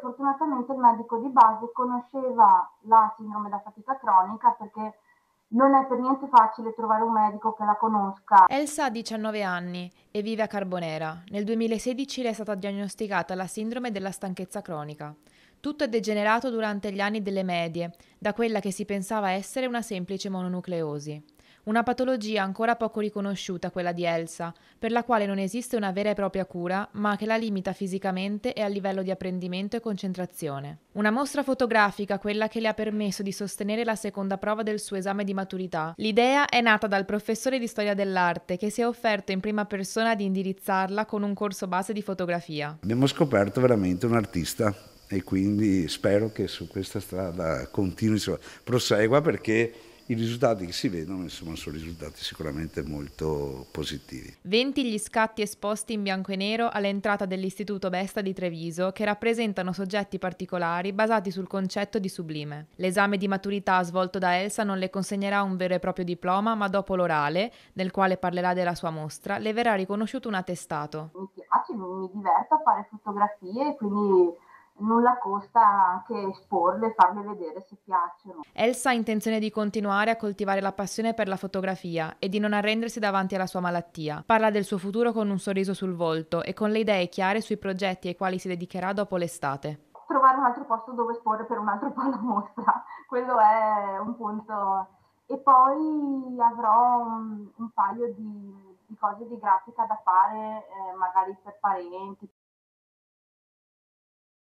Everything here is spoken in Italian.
fortunatamente il medico di base conosceva la sindrome da fatica cronica perché non è per niente facile trovare un medico che la conosca. Elsa ha 19 anni e vive a Carbonera. Nel 2016 le è stata diagnosticata la sindrome della stanchezza cronica. Tutto è degenerato durante gli anni delle medie, da quella che si pensava essere una semplice mononucleosi. Una patologia ancora poco riconosciuta quella di Elsa, per la quale non esiste una vera e propria cura, ma che la limita fisicamente e a livello di apprendimento e concentrazione. Una mostra fotografica quella che le ha permesso di sostenere la seconda prova del suo esame di maturità. L'idea è nata dal professore di storia dell'arte che si è offerto in prima persona di indirizzarla con un corso base di fotografia. Abbiamo scoperto veramente un artista e quindi spero che su questa strada continui, prosegua perché i risultati che si vedono insomma, sono risultati sicuramente molto positivi. 20 gli scatti esposti in bianco e nero all'entrata dell'Istituto Besta di Treviso che rappresentano soggetti particolari basati sul concetto di sublime. L'esame di maturità svolto da Elsa non le consegnerà un vero e proprio diploma, ma dopo l'orale, nel quale parlerà della sua mostra, le verrà riconosciuto un attestato. Ah, mi piace, mi diverto a fare fotografie, quindi nulla costa anche esporle e farle vedere se piacciono. Elsa ha intenzione di continuare a coltivare la passione per la fotografia e di non arrendersi davanti alla sua malattia. Parla del suo futuro con un sorriso sul volto e con le idee chiare sui progetti ai quali si dedicherà dopo l'estate. Trovare un altro posto dove esporre per un altro po' la mostra, quello è un punto. E poi avrò un, un paio di, di, cose di grafica da fare, eh, magari per parenti,